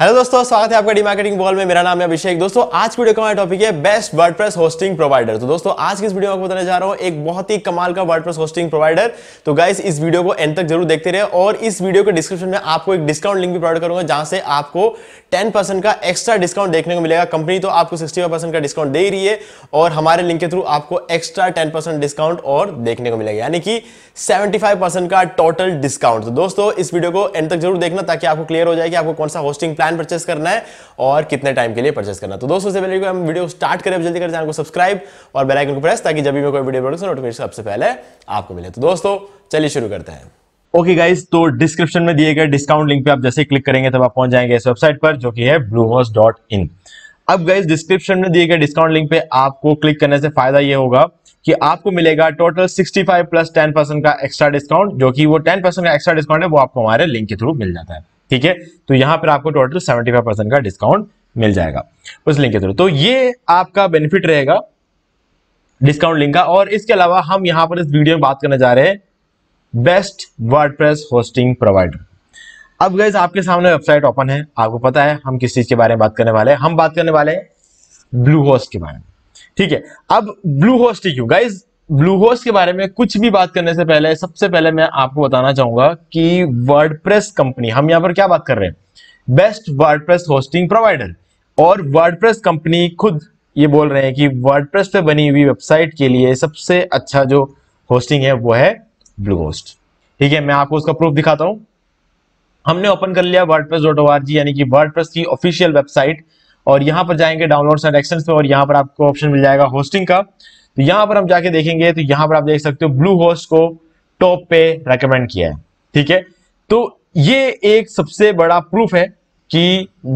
hello दोस्तों स्वागत है आपका डी मार्केटिंग बॉल में मेरा नाम है अभिषेक दोस्तों आज की वीडियो का हमारा टॉपिक है बेस्ट वर्डप्रेस होस्टिंग प्रोवाइडर तो दोस्तों आज की इस वीडियो में आपको बताने जा रहा हूँ एक बहुत ही कमाल का वर्डप्रेस होस्टिंग प्रोवाइडर तो गाइस इस वीडियो को एंड तक जरूर देखते रहे और इस वीडियो के डिस्क्रिप्शन में आपको एक डिस्काउंट लिंक भी प्रोवाइड करूंगा जहां से आपको टेन का एक्स्ट्रा डिस्काउंट देखने को मिलेगा कंपनी तो आपको सिक्सटी का डिस्काउंट दे रही है और हमारे लिंक के थ्रू आपको एक्स्ट्रा टेन डिस्काउंट और देखने को मिलेगा यानी कि सेवेंटी का टोटल डिस्काउंट तो दोस्तों इस वीडियो को एंड तक जरूर देखना ताकि आपको क्लियर हो जाए कि आपको कौन सा होस्टिंग प्लान प्लान परचेस करना है और कितने टाइम के लिए परचेस करना तो दोस्तों से पहले हम वीडियो स्टार्ट करें जल्दी कर चैनल को सब्सक्राइब और बेलाइकन को प्रेस ताकि जब भी मैं कोई वीडियो प्रोडक्ट नोटिफिकेशन सबसे पहले आपको मिले तो दोस्तों चलिए शुरू करते हैं ओके okay गाइस तो डिस्क्रिप्शन में दिए गए डिस्काउंट लिंक पे आप जैसे ही क्लिक करेंगे तब आप पहुंच जाएंगे इस वेबसाइट पर जो कि है bluehost.in अब गाइस डिस्क्रिप्शन में दिए गए डिस्काउंट लिंक पे आपको क्लिक करने से फायदा ये होगा कि आपको मिलेगा टोटल 65 प्लस 10 परसेंट का एक्स्ट्रा डिस्काउंट जो कि वो 10 परसेंट का एक्स्ट्रा डिस्काउंट है वो आपको हमारे लिंक के थ्रू मिल जाता है ठीक है तो यहाँ पर आपको टोटल सेवेंटी फाइव परसेंट का डिस्काउंट मिल जाएगा उस लिंक के थ्रू तो ये आपका बेनिफिट रहेगा डिस्काउंट लिंक का और इसके अलावा हम यहां पर इस वीडियो में बात करने जा रहे हैं बेस्ट प्रेस होस्टिंग प्रोवाइडर अब गैस आपके सामने वेबसाइट ओपन है आपको पता है हम किस चीज़ के बारे में बात करने वाले हैं हम बात करने वाले हैं ब्लू होस्ट के बारे में ठीक है अब ब्लू होस्ट ही क्यों गाइज ब्लूहोस्ट के बारे में कुछ भी बात करने से पहले सबसे पहले मैं आपको बताना चाहूंगा कि वर्डप्रेस कंपनी हम यहाँ पर क्या बात कर रहे हैं बेस्ट वर्डप्रेस होस्टिंग प्रोवाइडर और वर्डप्रेस कंपनी खुद ये बोल रहे हैं कि वर्डप्रेस पे बनी हुई वेबसाइट के लिए सबसे अच्छा जो होस्टिंग है वो है ब्लूहोस्ट ठीक है मैं आपको उसका प्रूफ दिखाता हूं हमने ओपन कर लिया WordPress dot O R G यानी कि वर्डप्रेस की ऑफिशियल वेबसाइट और यहां पर जाएंगे डाउनलोड्स एंड एक्शन पे और यहां पर आपको ऑप्शन मिल जाएगा होस्टिंग का तो यहां पर हम जाके देखेंगे तो यहां पर आप देख सकते हो ब्लू होस्ट को टॉप पे रेकमेंड किया है ठीक है तो ये एक सबसे बड़ा प्रूफ है कि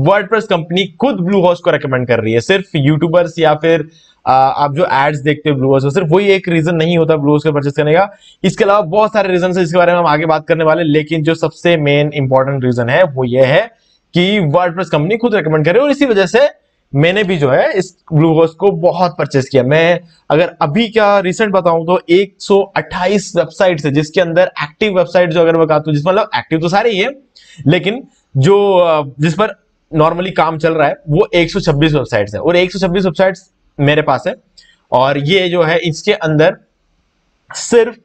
वर्ड कंपनी खुद ब्लू होस्ट को रेकमेंड कर रही है सिर्फ यूट्यूबर्स या फिर आ, आप जो एड्स देखते हो ब्लू होस्ट सिर्फ वही एक रीजन नहीं होता ब्लू होस्ट को परचेस करने का इसके अलावा बहुत सारे रीजन है इसके बारे में हम आगे बात करने वाले लेकिन जो सबसे मेन इंपॉर्टेंट रीजन है वो ये है कि वर्ड कंपनी खुद रेकमेंड कर रही है और इसी वजह से मैंने भी जो है इस ग्लूकोज को बहुत परचेस किया मैं अगर अभी क्या रिसेंट बताऊं तो 128 वेबसाइट्स है जिसके अंदर एक्टिव वेबसाइट जो अगर मैं कहता हूँ जिसमें मतलब एक्टिव तो सारे ही है लेकिन जो जिस पर नॉर्मली काम चल रहा है वो 126 वेबसाइट्स है और 126 वेबसाइट्स मेरे पास है और ये जो है इसके अंदर सिर्फ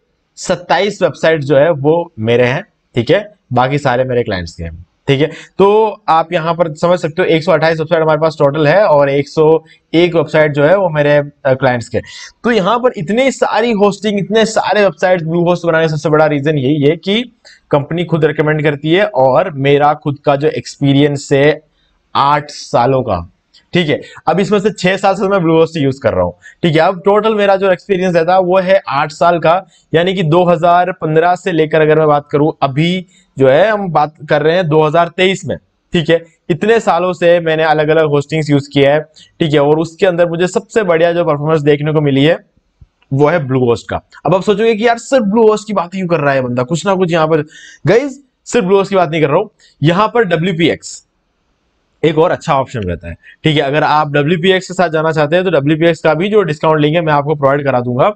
सत्ताईस वेबसाइट जो है वो मेरे हैं ठीक है बाकी सारे मेरे क्लाइंट्स के हैं ठीक है तो आप यहाँ पर समझ सकते हो एक वेबसाइट हमारे पास टोटल है और 101 वेबसाइट जो है वो मेरे क्लाइंट्स के तो यहाँ पर इतनी सारी होस्टिंग इतने सारे वेबसाइट ब्लू होस्ट बनाने का सबसे बड़ा रीजन यही है कि कंपनी खुद रिकमेंड करती है और मेरा खुद का जो एक्सपीरियंस है आठ सालों का ठीक है अब इसमें से छह साल से तो मैं ब्लू होस्ट यूज कर रहा हूँ ठीक है अब टोटल मेरा जो एक्सपीरियंस है था वो है आठ साल का यानी कि 2015 से लेकर अगर मैं बात करूं अभी जो है हम बात कर रहे हैं 2023 में ठीक है इतने सालों से मैंने अलग अलग होस्टिंग्स यूज किया है ठीक है और उसके अंदर मुझे सबसे बढ़िया जो परफॉर्मेंस देखने को मिली है वो है ब्लू होस्ट का अब आप सोचोगे कि यार सिर्फ ब्लू होस्ट की बात क्यों कर रहा है बंदा कुछ ना कुछ यहाँ पर गई सिर्फ ब्लू होस्ट की बात नहीं कर रहा हूँ यहाँ पर डब्ल्यू एक और अच्छा ऑप्शन रहता है ठीक है अगर आप डब्ल्यू के साथ जाना चाहते हैं तो डब्ल्यू का भी जो डिस्काउंट लेंगे मैं आपको प्रोवाइड करा दूंगा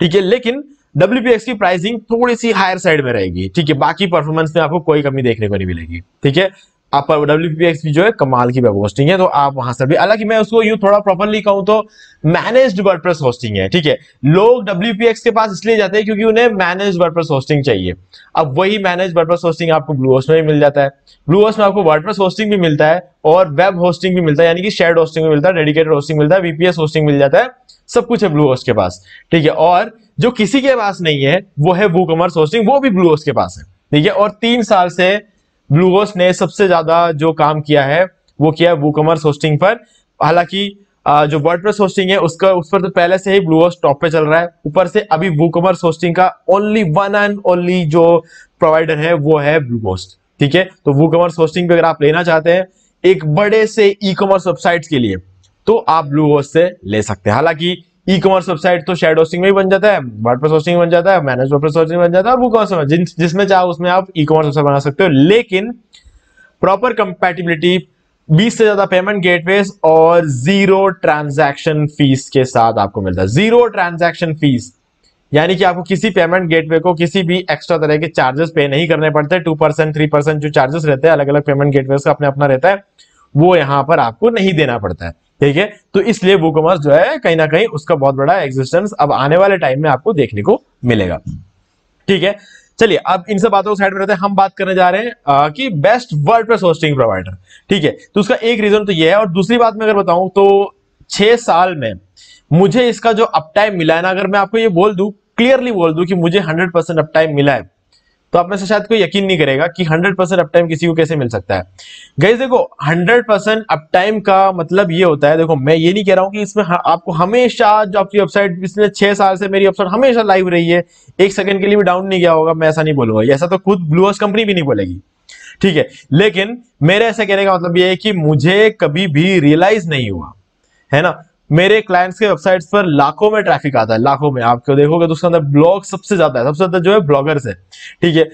ठीक है लेकिन डब्ल्यू की प्राइसिंग थोड़ी सी हायर साइड में रहेगी ठीक है बाकी परफॉर्मेंस में आपको कोई कमी देखने को नहीं मिलेगी ठीक है आपका डब्ल्यू जो है कमाल की वेब होस्टिंग है तो आप वहां से भी हालांकि मैं उसको यूँ थोड़ा प्रॉपरली कहूँ तो मैनेज्ड वर्डप्रेस होस्टिंग है ठीक है लोग डब्ल्यू के पास इसलिए जाते हैं क्योंकि उन्हें मैनेज वर्डप्रेस होस्टिंग चाहिए अब वही मैनेज वर्डप्रेस होस्टिंग आपको ब्लू होस्ट में भी मिल जाता है ब्लू होस्ट में आपको वर्डप्रेस होस्टिंग भी मिलता है और वेब होस्टिंग भी मिलता है यानी कि शेयर होस्टिंग भी मिलता है डेडिकेटेड होस्टिंग मिलता है वीपीएस होस्टिंग मिल जाता है सब कुछ है ब्लू होस्ट के पास ठीक है और जो किसी के पास नहीं है वो है वो कमर्स होस्टिंग वो भी ब्लू होस्ट के पास है ठीक है और तीन साल से ब्लूहोस्ट ने सबसे ज्यादा जो काम किया है वो किया है वूकॉमर्स होस्टिंग पर हालांकि जो वर्डप्रेस होस्टिंग है उसका उस पर तो पहले से ही ब्लूगोस टॉप पे चल रहा है ऊपर से अभी वूकॉमर्स होस्टिंग का ओनली वन एंड ओनली जो प्रोवाइडर है वो है होस्ट ठीक है तो कमर्स होस्टिंग पे अगर आप लेना चाहते हैं एक बड़े से ई कॉमर्स वेबसाइट के लिए तो आप होस्ट से ले सकते हैं हालांकि ई कॉमर्स वेबसाइट तो शेड होस्टिंग में ही बन जाता है वर्डप्रेस होस्टिंग बन जाता है मैनेज वर्डप्रेस होस्टिंग बन जाता है और वो कॉमर्स जिसमें चाहो उसमें आप ई कॉमर्स वेबसाइट बना सकते हो लेकिन प्रॉपर कंपेटिबिलिटी 20 से ज्यादा पेमेंट गेटवेज और जीरो ट्रांजैक्शन फीस के साथ आपको मिलता है जीरो ट्रांजैक्शन फीस यानी कि आपको किसी पेमेंट गेटवे को किसी भी एक्स्ट्रा तरह के चार्जेस पे नहीं करने पड़ते टू परसेंट थ्री परसेंट जो चार्जेस रहते हैं अलग अलग पेमेंट गेटवे का अपने अपना रहता है वो यहाँ पर आपको नहीं देना पड़ता है ठीक है तो इसलिए वो कॉमर्स जो है कहीं ना कहीं उसका बहुत बड़ा एग्जिस्टेंस अब आने वाले टाइम में आपको देखने को मिलेगा ठीक है चलिए अब इन सब बातों को साइड में रहते हैं हम बात करने जा रहे हैं आ, कि best WordPress hosting provider ठीक है तो उसका एक रीजन तो ये है और दूसरी बात मैं अगर बताऊं तो छह साल में मुझे इसका जो अपटाइम मिला है ना अगर मैं आपको ये बोल दू क्लियरली बोल दू कि मुझे हंड्रेड परसेंट अपटाइम मिला है तो आप में से शायद कोई यकीन नहीं करेगा कि 100 परसेंट अप टाइम किसी को कैसे मिल सकता है गई देखो 100 परसेंट अप टाइम का मतलब ये होता है देखो मैं ये नहीं कह रहा हूँ कि इसमें हाँ, आपको हमेशा जो आपकी वेबसाइट पिछले छह साल से मेरी वेबसाइट हमेशा लाइव रही है एक सेकंड के लिए भी डाउन नहीं गया होगा मैं ऐसा नहीं बोलूंगा ऐसा तो खुद ब्लूअर्स कंपनी भी नहीं बोलेगी ठीक है लेकिन मेरे ऐसा कहने का मतलब ये है कि मुझे कभी भी रियलाइज नहीं हुआ है ना मेरे क्लाइंट्स के वेबसाइट्स पर लाखों में ट्रैफिक आता है लाखों में आपको देखोगे तो उसके अंदर ब्लॉग सबसे ज्यादा है सबसे ज्यादा जो है ब्लॉगर्स है ठीक है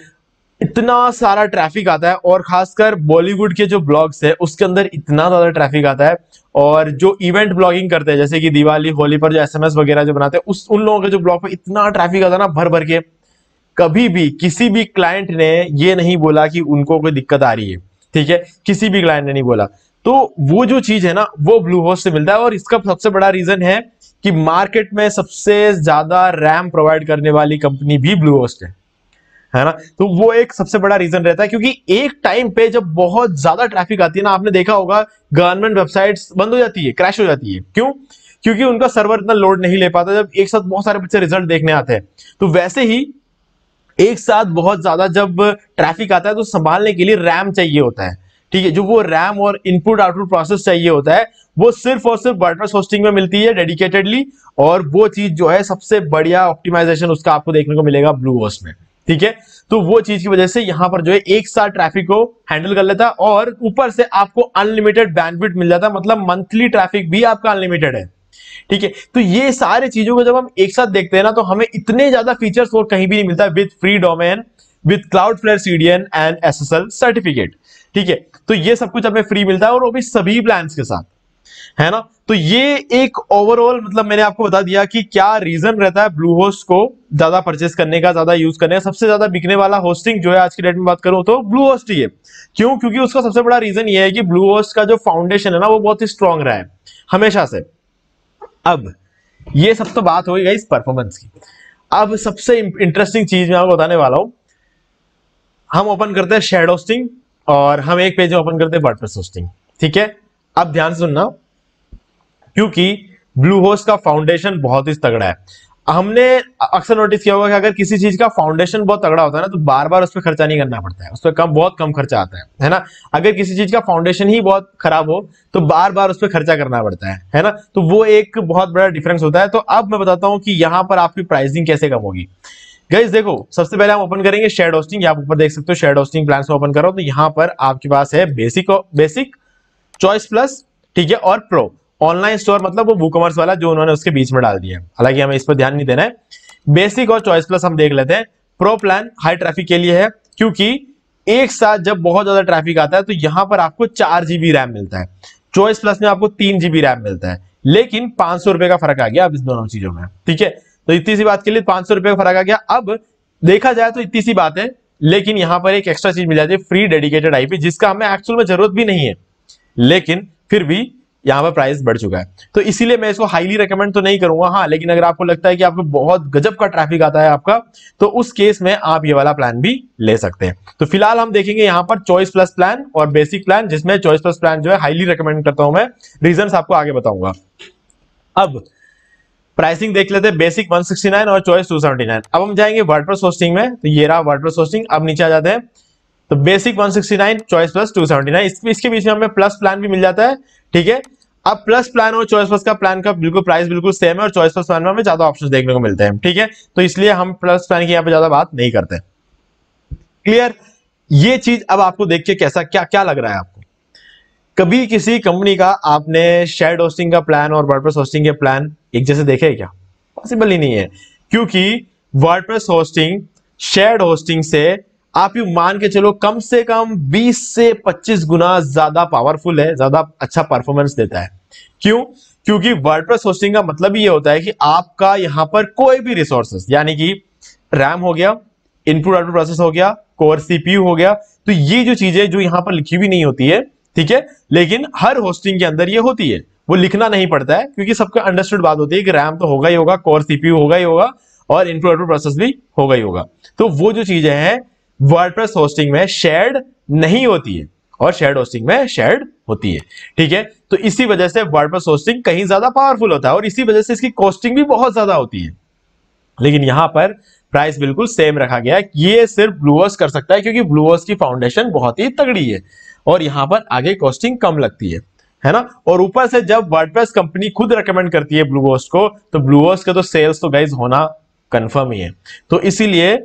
इतना सारा ट्रैफिक आता है और खासकर बॉलीवुड के जो ब्लॉग्स है उसके अंदर इतना ज्यादा ट्रैफिक आता है और जो इवेंट ब्लॉगिंग करते हैं जैसे कि दिवाली होली पर जो एस वगैरह जो बनाते हैं उस उन लोगों के जो ब्लॉग पर इतना ट्रैफिक आता है ना भर भर के कभी भी किसी भी क्लाइंट ने ये नहीं बोला कि उनको कोई दिक्कत आ रही है ठीक है किसी भी क्लाइंट ने नहीं बोला तो वो जो चीज है ना वो ब्लू होस्ट से मिलता है और इसका सबसे बड़ा रीजन है कि मार्केट में सबसे ज्यादा रैम प्रोवाइड करने वाली कंपनी भी ब्लू होस्ट है है ना तो वो एक सबसे बड़ा रीजन रहता है क्योंकि एक टाइम पे जब बहुत ज्यादा ट्रैफिक आती है ना आपने देखा होगा गवर्नमेंट वेबसाइट्स बंद हो जाती है क्रैश हो जाती है क्यों क्योंकि उनका सर्वर इतना लोड नहीं ले पाता जब एक साथ बहुत सारे बच्चे रिजल्ट देखने आते हैं तो वैसे ही एक साथ बहुत ज्यादा जब ट्रैफिक आता है तो संभालने के लिए रैम चाहिए होता है ठीक है जो वो रैम और इनपुट आउटपुट प्रोसेस चाहिए होता है वो सिर्फ और सिर्फ वर्डप्रेस होस्टिंग में मिलती है डेडिकेटेडली और वो चीज जो है सबसे बढ़िया ऑप्टिमाइजेशन उसका आपको देखने को मिलेगा ब्लू में ठीक है तो वो चीज की वजह से यहां पर जो है एक साथ ट्रैफिक को हैंडल कर लेता और ऊपर से आपको अनलिमिटेड बैंडविड मिल जाता मतलब मंथली ट्रैफिक भी आपका अनलिमिटेड है ठीक है तो ये सारे चीजों को जब हम एक साथ देखते हैं ना तो हमें इतने ज्यादा फीचर्स और कहीं भी नहीं मिलता with free domain with Cloudflare CDN and SSL certificate ठीक है तो ये सब कुछ हमें फ्री मिलता है और वो भी सभी प्लान के साथ है ना तो ये एक ओवरऑल मतलब मैंने आपको बता दिया कि क्या रीजन रहता है ब्लू होस्ट को ज्यादा परचेस करने का ज्यादा यूज करने का सबसे ज्यादा बिकने वाला होस्टिंग जो है आज की डेट में बात करूं तो ब्लू होस्ट ही है क्यों क्योंकि उसका सबसे बड़ा रीजन ये है कि ब्लू होस्ट का जो फाउंडेशन है ना वो बहुत ही स्ट्रांग रहा है हमेशा से अब ये सब तो बात हो गई इस परफॉर्मेंस की अब सबसे इंटरेस्टिंग चीज मैं आपको बताने वाला हूं हम ओपन करते हैं शेड होस्टिंग और हम एक पेज ओपन करते हैं वर्डप्रेस होस्टिंग ठीक है अब ध्यान सुनना क्योंकि ब्लू होस्ट का फाउंडेशन बहुत ही तगड़ा है हमने अक्सर नोटिस किया होगा कि अगर किसी चीज का फाउंडेशन बहुत तगड़ा होता है ना तो बार बार उस पर खर्चा नहीं करना पड़ता है उस पर कम बहुत कम खर्चा आता है है ना अगर किसी चीज का फाउंडेशन ही बहुत खराब हो तो बार बार उस पर खर्चा करना पड़ता है है ना तो वो एक बहुत बड़ा डिफरेंस होता है तो अब मैं बताता हूँ कि यहाँ पर आपकी प्राइसिंग कैसे कम होगी गाइज देखो सबसे पहले हम ओपन करेंगे शेड होस्टिंग आप ऊपर देख सकते हो शेड होस्टिंग प्लान ओपन करो तो यहाँ पर आपके पास है बेसिक बेसिक चॉइस प्लस ठीक है और प्रो ऑनलाइन स्टोर मतलब वो बुकमर्स वाला जो उन्होंने उसके बीच में डाल दिया हालांकि हमें इस पर ध्यान नहीं देना है बेसिक और चॉइस प्लस हम देख लेते हैं प्रो प्लान हाई ट्रैफिक के लिए है क्योंकि एक साथ जब बहुत ज्यादा ट्रैफिक आता है तो यहां पर आपको चार जीबी रैम मिलता है चॉइस प्लस में आपको तीन जीबी रैम मिलता है लेकिन पांच सौ रुपए का फर्क आ गया अब इस दोनों चीजों में ठीक है तो इतनी सी बात के लिए पांच सौ रुपए का फर्क आ गया अब देखा जाए तो इतनी सी बात है लेकिन यहां पर एक एक्स्ट्रा चीज मिल जाती है फ्री डेडिकेटेड आईपी जिसका हमें एक्चुअल में जरूरत भी नहीं है लेकिन फिर भी यहां पर प्राइस बढ़ चुका है तो इसीलिए मैं इसको हाईली रिकमेंड तो नहीं करूंगा हाँ लेकिन अगर आपको लगता है कि आपको बहुत गजब का ट्रैफिक आता है आपका तो उस केस में आप ये वाला प्लान भी ले सकते हैं तो फिलहाल हम देखेंगे यहां पर चॉइस प्लस प्लान और बेसिक प्लान जिसमें चॉइस प्लस प्लान जो है हाईली रिकमेंड करता हूं मैं रीजन आपको आगे बताऊंगा अब प्राइसिंग देख लेते हैं बेसिक 169 और चॉइस 279 अब हम जाएंगे वर्ड वर्डप्रेस होस्टिंग में तो ये रहा वर्ड वर्डप्रेस होस्टिंग अब नीचे आ जाते हैं तो basic 169 sixty choice plus to इसके बीच में हमें प्लस प्लान भी मिल जाता है ठीक है अब प्लस प्लान और चॉइस प्लस का प्लान का बिल्कुल प्राइस बिल्कुल सेम है और चॉइस प्लस प्लान में हमें ज्यादा ऑप्शन देखने को मिलते हैं ठीक है तो इसलिए हम प्लस प्लान की यहाँ पे ज्यादा बात नहीं करते क्लियर ये चीज अब आपको देख के कैसा क्या क्या लग रहा है आपको कभी किसी कंपनी का आपने शेयर होस्टिंग का प्लान और वर्डप्रेस होस्टिंग के प्लान एक जैसे देखे क्या पॉसिबल ही नहीं है क्योंकि वर्डप्रेस होस्टिंग शेयर होस्टिंग से आप यू मान के चलो कम से कम 20 से 25 गुना ज्यादा पावरफुल है ज्यादा अच्छा परफॉर्मेंस देता है क्यों क्योंकि वर्डप्रेस होस्टिंग का मतलब ये होता है कि आपका यहां पर कोई भी रिसोर्सेस यानी कि रैम हो गया इनपुट आउटपुट प्रोसेस हो गया कोर सीपीयू हो गया तो ये जो चीजें जो यहां पर लिखी हुई नहीं होती है ठीक है लेकिन हर होस्टिंग के अंदर ये होती है वो लिखना नहीं पड़ता है क्योंकि सबको अंडरस्टूड बात होती है कि रैम तो होगा ही होगा कोर सीपीयू होगा ही होगा और इंप्रोटर प्रोसेस भी होगा ही होगा तो वो जो चीजें हैं वर्डप्रेस होस्टिंग में शेयर्ड नहीं होती है और शेयर्ड होस्टिंग में शेयर्ड होती है ठीक है तो इसी वजह से वर्डप्रेस होस्टिंग कहीं ज्यादा पावरफुल होता है और इसी वजह से इसकी कॉस्टिंग भी बहुत ज्यादा होती है लेकिन यहां पर प्राइस बिल्कुल सेम रखा गया है ये सिर्फ ब्लूअर्स कर सकता है क्योंकि ब्लूअर्स की फाउंडेशन बहुत ही तगड़ी है और यहां पर आगे कॉस्टिंग कम लगती है है ना और ऊपर से जब वर्डप्रेस कंपनी खुद रिकमेंड करती है ब्लू होस्ट को तो ब्लू होस्ट का तो सेल्स तो गाइज होना कंफर्म ही है तो इसीलिए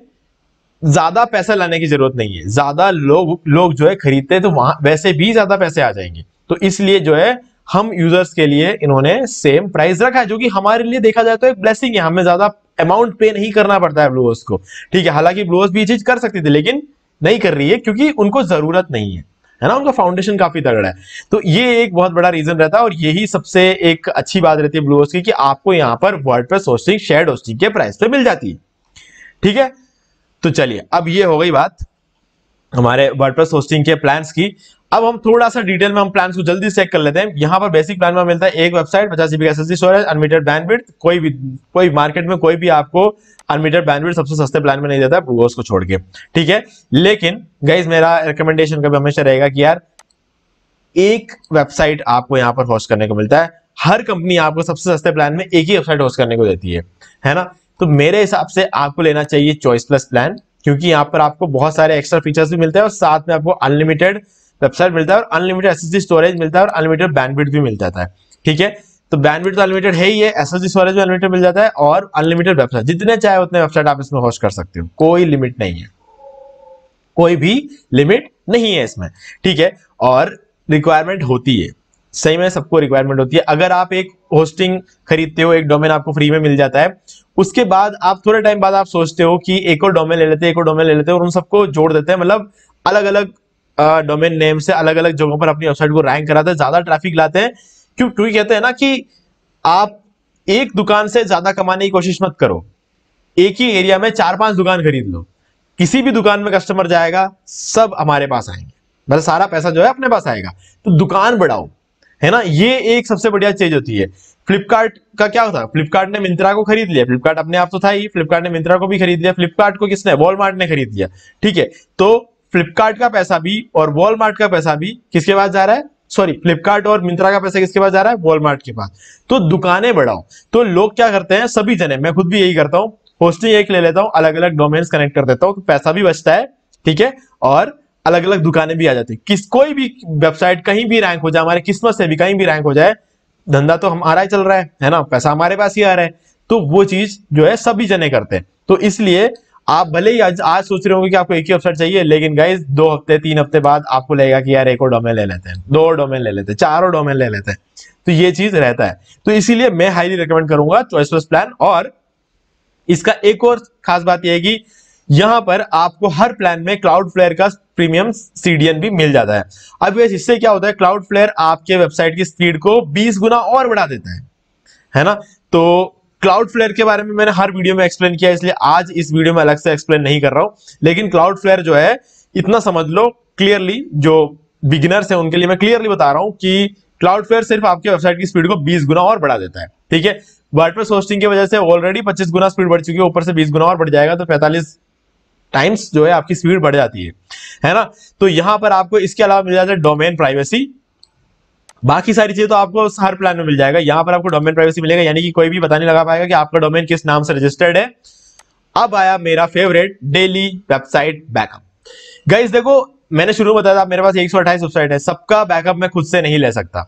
ज्यादा पैसा लाने की जरूरत नहीं है ज्यादा लोग लोग जो है खरीदते तो वहां वैसे भी ज्यादा पैसे आ जाएंगे तो इसलिए जो है हम यूजर्स के लिए इन्होंने सेम प्राइस रखा है जो कि हमारे लिए देखा जाए तो एक ब्लेसिंग है हमें ज्यादा अमाउंट पे नहीं करना पड़ता है ब्लूवर्स को ठीक है हालांकि ब्लूवर्स भी ये चीज कर सकती थी लेकिन नहीं कर रही है क्योंकि उनको जरूरत नहीं है है ना उनका फाउंडेशन काफी तगड़ा है तो ये एक बहुत बड़ा रीजन रहता है और यही सबसे एक अच्छी बात रहती है ब्लूवर्स की कि आपको यहाँ पर वर्ड होस्टिंग शेयर होस्टिंग के प्राइस पे मिल जाती है ठीक है तो चलिए अब ये हो गई बात हमारे प्रेस होस्टिंग के प्लान्स की अब हम थोड़ा सा डिटेल में हम प्लान को जल्दी चेक कर लेते हैं यहाँ पर बेसिक प्लान में मिलता है एक वेबसाइट पचास जीबी का S S storage unlimited bandwidth कोई भी कोई मार्केट में कोई भी आपको अनलिमिटेड बैंडविड सबसे सस्ते प्लान में नहीं देता है को छोड़ के ठीक है लेकिन गाइज मेरा रिकमेंडेशन कभी हमेशा रहेगा कि यार एक वेबसाइट आपको यहाँ पर होस्ट करने को मिलता है हर कंपनी आपको सबसे सस्ते प्लान में एक ही वेबसाइट होस्ट करने को देती है है ना तो मेरे हिसाब से आपको लेना चाहिए चॉइस प्लस प्लान क्योंकि यहाँ पर आपको बहुत सारे एक्स्ट्रा फीचर्स भी मिलते हैं और साथ में आपको अनलिमिटेड वेबसाइट मिलता है और अनलिमिटेड एस स्टोरेज मिलता है और अनलिमिटेड बैंडविड भी मिल जाता है ठीक है तो बैंडविड तो अनलिमिटेड है ही है एस स्टोरेज भी अनलिमिटेड मिल जाता है और अनलिमिटेड वेबसाइट जितने चाहे उतने वेबसाइट आप इसमें होस्ट कर सकते हो कोई लिमिट नहीं है कोई भी लिमिट नहीं है इसमें ठीक है और रिक्वायरमेंट होती है सही में सबको रिक्वायरमेंट होती है अगर आप एक होस्टिंग खरीदते हो एक डोमेन आपको फ्री में मिल जाता है उसके बाद आप थोड़े टाइम बाद आप सोचते हो कि एक और डोमेन ले लेते हैं एक और डोमेन ले लेते हैं और उन सबको जोड़ देते हैं मतलब अलग अलग डोमेन नेम से अलग अलग जगहों पर अपनी वेबसाइट को रैंक कराते हैं ज्यादा ट्रैफिक लाते हैं क्यों क्योंकि कहते हैं ना कि आप एक दुकान से ज्यादा कमाने की कोशिश मत करो एक ही एरिया में चार पांच दुकान खरीद लो किसी भी दुकान में कस्टमर जाएगा सब हमारे पास आएंगे मतलब सारा पैसा जो है अपने पास आएगा तो दुकान बढ़ाओ है ना ये एक सबसे बढ़िया चीज होती है फ्लिपकार्ट का क्या होता है फ्लिपकार्ट ने मिंत्रा को खरीद लिया फ्लिपकार्ट अपने आप तो था ही फ्लिपकार्ट ने मिंत्रा को भी खरीद लिया फ्लिपकार्ट को किसने वॉलमार्ट ने खरीद लिया ठीक है तो फ्लिपकार्ट का पैसा भी और वॉलमार्ट का पैसा भी किसके पास जा रहा है सॉरी फ्लिपकार्ट और मिंत्रा का पैसा किसके पास जा रहा है वॉलमार्ट के पास तो दुकानें बढ़ाओ तो लोग क्या करते हैं सभी जने मैं खुद भी यही करता हूँ होस्टिंग एक ले लेता हूँ अलग अलग डोमेन्स कनेक्ट कर देता हूँ तो पैसा भी बचता है ठीक है और अलग अलग दुकानें भी आ जाती है किस कोई भी वेबसाइट कहीं भी रैंक हो जाए हमारे किस्मत से भी कहीं भी रैंक हो जाए धंधा तो हमारा ही चल रहा है है ना पैसा हमारे पास ही आ रहा है तो वो चीज जो है सभी जने करते हैं तो इसलिए आप भले ही आज आज सोच रहे होंगे कि आपको एक ही वेबसाइट चाहिए लेकिन गाइज दो हफ्ते तीन हफ्ते बाद आपको लगेगा कि यार एक और डोमेन ले लेते हैं दो डोमेन ले लेते हैं चारों डोमेन ले लेते हैं तो ये चीज रहता है तो इसीलिए मैं हाईली रिकमेंड करूंगा चॉइस प्लान और इसका एक और खास बात यह है कि यहां पर आपको हर प्लान में क्लाउड फ्लेयर का प्रीमियम सीडीएन भी मिल जाता है अब ये इससे क्या होता है क्लाउड फ्लेयर आपके वेबसाइट की स्पीड को 20 गुना और बढ़ा देता है है ना तो क्लाउड फ्लेयर के बारे में मैंने हर वीडियो में एक्सप्लेन किया इसलिए आज इस वीडियो में अलग से एक्सप्लेन नहीं कर रहा हूँ लेकिन क्लाउड फ्लेयर जो है इतना समझ लो क्लियरली जो बिगिनर्स हैं उनके लिए मैं क्लियरली बता रहा हूँ कि क्लाउड फ्लेयर सिर्फ आपके वेबसाइट की स्पीड को बीस गुना और बढ़ा देता है ठीक है वर्डप्रेस होस्टिंग की वजह से ऑलरेडी पच्चीस गुना स्पीड बढ़ चुकी है ऊपर से बीस गुना और बढ़ जाएगा तो पैंतालीस टाइम्स जो है आपकी स्पीड बढ़ जाती है है ना तो यहाँ पर आपको इसके अलावा मिल जाता है डोमेन प्राइवेसी बाकी सारी चीजें तो आपको हर प्लान में मिल जाएगा यहां पर आपको डोमेन प्राइवेसी मिलेगा यानी कि कोई भी पता नहीं लगा पाएगा कि आपका डोमेन किस नाम से रजिस्टर्ड है अब आया मेरा favourite daily website backup guys देखो मैंने शुरू में बताया था मेरे पास एक वेबसाइट है सबका बैकअप मैं खुद से नहीं ले सकता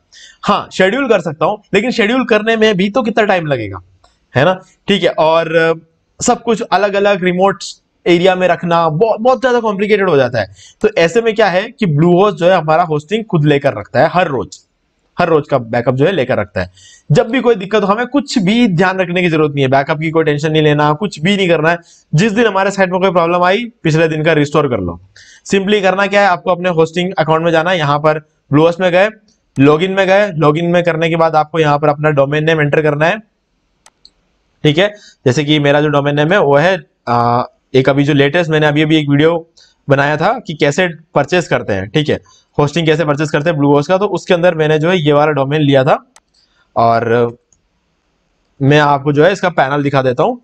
हाँ शेड्यूल कर सकता हूं लेकिन शेड्यूल करने में भी तो कितना टाइम लगेगा है ना ठीक है और सब कुछ अलग अलग रिमोट एरिया में रखना बहुत बहुत ज्यादा कॉम्प्लिकेटेड हो जाता है तो ऐसे में क्या है कि ब्लू होस्ट जो है हमारा होस्टिंग खुद लेकर रखता है हर रोज हर रोज का बैकअप जो है लेकर रखता है जब भी कोई दिक्कत हो हमें कुछ भी ध्यान रखने की जरूरत नहीं है बैकअप की कोई टेंशन नहीं लेना कुछ भी नहीं करना है जिस दिन हमारे साइड में कोई प्रॉब्लम आई पिछले दिन का रिस्टोर कर लो सिंपली करना क्या है आपको अपने होस्टिंग अकाउंट में जाना है यहाँ पर ब्लूअस में गए लॉग में गए लॉग में करने के बाद आपको यहाँ पर अपना डोमेन नेम एंटर करना है ठीक है जैसे कि मेरा जो डोमेन नेम है वो है एक अभी जो लेटेस्ट मैंने अभी अभी एक वीडियो बनाया था कि कैसे परचेस करते हैं ठीक है होस्टिंग कैसे परचेस करते हैं ब्लू होस्ट का तो उसके अंदर मैंने जो है ये वाला डोमेन लिया था और मैं आपको जो है इसका पैनल दिखा देता हूं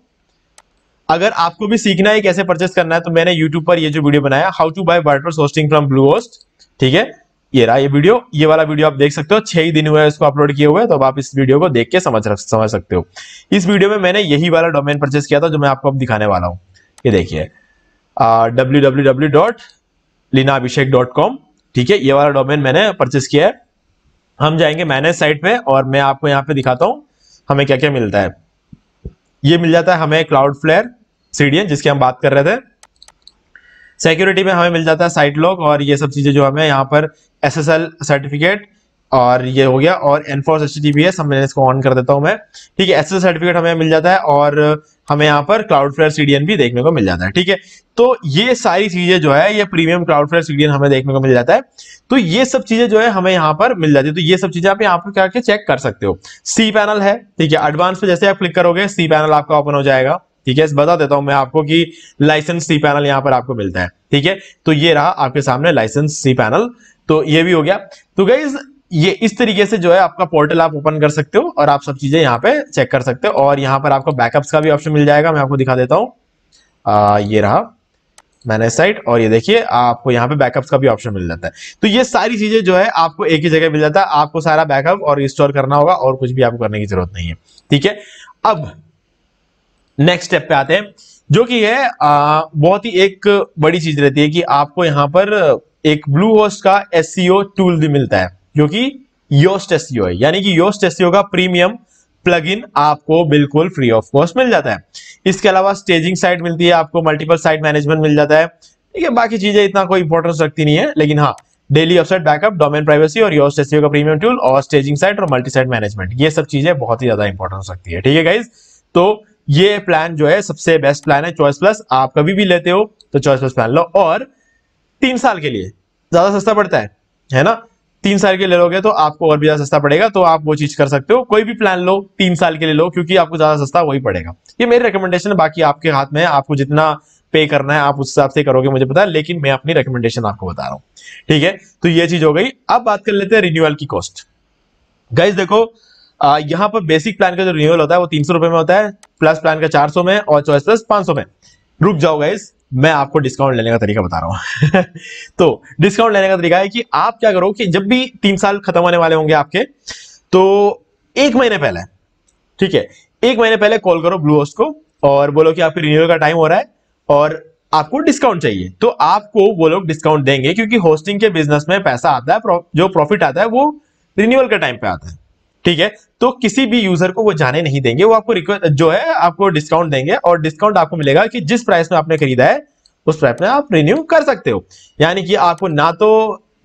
अगर आपको भी सीखना है कैसे परचेस करना है तो मैंने यूट्यूब पर ये जो वीडियो बनाया how to buy WordPress hosting from Bluehost ठीक है ये रहा ये वीडियो ये वाला वीडियो आप देख सकते हो छह ही दिन हुए इसको अपलोड किए हुए तो अब आप इस वीडियो को देख के समझ रख, समझ सकते हो इस वीडियो में मैंने यही वाला डोमेन परचेस किया था जो मैं आपको अब दिखाने वाला हूँ ये देखिए W W W dot dot com ठीक है ये वाला डोमेन मैंने परचेस किया है हम जाएंगे मैनेज साइट पे और मैं आपको यहाँ पे दिखाता हूँ हमें क्या क्या मिलता है ये मिल जाता है हमें क्लाउड फ्लेयर सीडीएन जिसकी हम बात कर रहे थे सिक्योरिटी में हमें मिल जाता है साइट लॉक और ये सब चीज़ें जो हमें यहाँ पर एसएसएल सर्टिफिकेट और ये हो गया और एनफोर्स एच टी है मैंने इसको ऑन कर देता हूं मैं ठीक है एस सर्टिफिकेट हमें मिल जाता है और हमें यहाँ पर क्लाउड फ्लेयर सीडीएन भी देखने को मिल जाता है ठीक है तो ये सारी चीजें जो है ये प्रीमियम क्लाउड फ्लेयर सीडीएन हमें देखने को मिल जाता है तो ये सब चीजें जो है हमें यहाँ पर मिल जाती है तो ये सब चीजें आप यहाँ पर क्या चेक कर सकते हो सी पैनल है ठीक है एडवांस पे जैसे आप क्लिक करोगे सी पैनल आपका ओपन हो जाएगा ठीक है बता देता हूं मैं आपको कि लाइसेंस सी पैनल यहाँ पर आपको मिलता है ठीक है तो ये रहा आपके सामने लाइसेंस सी पैनल तो ये भी हो गया तो गाइज ये इस तरीके से जो है आपका पोर्टल आप ओपन कर सकते हो और आप सब चीज़ें यहाँ पे चेक कर सकते हो और यहाँ पर आपको बैकअप्स का भी ऑप्शन मिल जाएगा मैं आपको दिखा देता हूँ ये रहा मैनेज साइट और ये देखिए आपको यहाँ पे बैकअप्स का भी ऑप्शन मिल जाता है तो ये सारी चीज़ें जो है आपको एक ही जगह मिल जाता है आपको सारा बैकअप और रिस्टोर करना होगा और कुछ भी आपको करने की जरूरत नहीं है ठीक है अब नेक्स्ट स्टेप पे आते हैं जो कि है आ, बहुत ही एक बड़ी चीज़ रहती है कि आपको यहाँ पर एक ब्लू होस्ट का एस टूल e भी मिलता है जो कि योस्टेसियो e है यानी कि योस्टेसियो e का प्रीमियम प्लगइन आपको बिल्कुल फ्री ऑफ कॉस्ट मिल जाता है इसके अलावा स्टेजिंग साइट मिलती है आपको मल्टीपल साइट मैनेजमेंट मिल जाता है ठीक है बाकी चीजें इतना कोई इंपॉर्टेंस रखती नहीं है लेकिन हाँ daily offsite backup domain privacy और योस्ट एसईओ e का प्रीमियम टूल और स्टेजिंग साइट और मल्टी साइट मैनेजमेंट ये सब चीजें बहुत ही ज्यादा इंपॉर्टेंस रखती है ठीक है गाइज तो ये प्लान जो है सबसे बेस्ट प्लान है चॉइस प्लस आप कभी भी लेते हो तो चॉइस प्लस प्लान लो और तीन साल के लिए ज्यादा सस्ता पड़ता है है ना तीन साल के ले लोगे तो आपको और भी ज्यादा सस्ता पड़ेगा तो आप वो चीज कर सकते हो कोई भी प्लान लो तीन साल के लिए लो क्योंकि आपको ज्यादा सस्ता वही पड़ेगा ये मेरी रिकमेंडेशन है बाकी आपके हाथ में है आपको जितना पे करना है आप उस हिसाब से करोगे मुझे पता है लेकिन मैं अपनी रिकमेंडेशन आपको बता रहा हूँ ठीक है तो ये चीज हो गई अब बात कर लेते हैं रिन्यूअल की कॉस्ट गाइज देखो आ, यहाँ पर बेसिक प्लान का जो रिन्यूअल होता है वो तीन सौ में होता है प्लस प्लान का चार में और चॉइस प्लस पांच में रुक जाओ गाइज मैं आपको डिस्काउंट लेने का तरीका बता रहा हूँ तो डिस्काउंट लेने का तरीका है कि आप क्या करो कि जब भी तीन साल खत्म होने वाले होंगे आपके तो एक महीने पहले ठीक है एक महीने पहले कॉल करो ब्लू होस्ट को और बोलो कि आपके रिन्यूअल का टाइम हो रहा है और आपको डिस्काउंट चाहिए तो आपको वो लोग डिस्काउंट देंगे क्योंकि होस्टिंग के बिजनेस में पैसा आता है जो प्रॉफिट आता है वो रिन्यूअल के टाइम पे आता है ठीक है तो किसी भी यूजर को वो जाने नहीं देंगे वो आपको जो है आपको डिस्काउंट देंगे और डिस्काउंट आपको मिलेगा कि जिस प्राइस में आपने खरीदा है उस प्राइस में आप रिन्यू कर सकते हो यानी कि आपको ना तो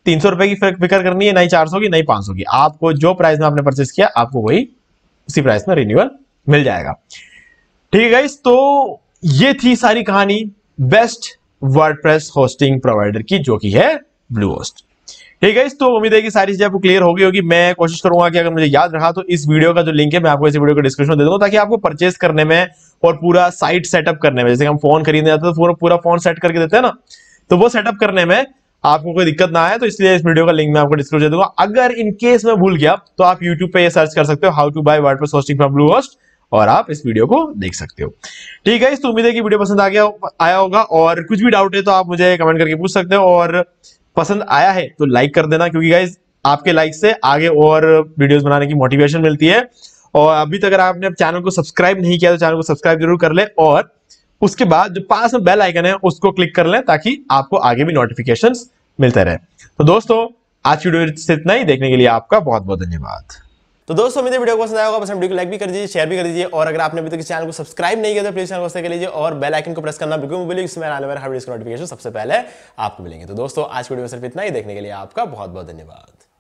तीन सौ रुपए की फिक्र करनी है ना ही चार सौ की ना ही पांच सौ की आपको जो प्राइस में आपने परचेस किया आपको वही उसी प्राइस में रिन्यूअल मिल जाएगा ठीक है तो ये थी सारी कहानी बेस्ट वर्डप्रेस होस्टिंग प्रोवाइडर की जो कि है ब्लू होस्ट ठीक है तो उम्मीद है कि सारी चीजें आपको क्लियर होगी होगी मैं कोशिश करूंगा कि अगर मुझे याद रहा तो इस वीडियो का जो लिंक है मैं आपको इस वीडियो को डिस्क्रिप्शन दे दूंगा ताकि आपको परचेस करने में और पूरा साइट सेटअप करने में जैसे हम फोन खरीदने जाते हैं तो पूरा फोन सेट करके देते हैं ना तो वो सेटअप करने में आपको कोई दिक्कत ना आए तो इसलिए इस वीडियो का लिंक मैं आपको डिस्क्रिप्शन दे दूंगा अगर इन केस मैं भूल गया तो आप यूट्यूब पर सर्च कर सकते हो how to buy WordPress hosting for Bluehost और आप इस वीडियो को देख सकते हो ठीक है तो उम्मीद है कि वीडियो पसंद आ गया आया होगा और कुछ भी डाउट है तो आप मुझे कमेंट करके पूछ सकते हो और पसंद आया है तो लाइक कर देना क्योंकि गाइज आपके लाइक से आगे और वीडियोस बनाने की मोटिवेशन मिलती है और अभी तक अगर आपने चैनल को सब्सक्राइब नहीं किया तो चैनल को सब्सक्राइब जरूर कर ले और उसके बाद जो पास में बेल आइकन है उसको क्लिक कर लें ताकि आपको आगे भी नोटिफिकेशन मिलते रहे तो दोस्तों आज की वीडियो से इतना ही देखने के लिए आपका बहुत बहुत धन्यवाद तो दोस्तों मेरे वीडियो को पसंद आया होगा पसंद वीडियो को लाइक भी कर दीजिए शेयर भी कर दीजिए और अगर आपने अभी तक तो चैनल को सब्सक्राइब नहीं किया तो प्लीज चैनल को सब्सक्राइब लीजिए और बेल आइकन को प्रेस करना बिल्कुल भी बोलिए इसमें आने वाले हर वीडियो नोटिफिकेशन सबसे पहले आपको मिलेंगे तो दोस्तों आज वीडियो में सिर्फ इतना ही देखने के लिए आपका बहुत बहुत धन्यवाद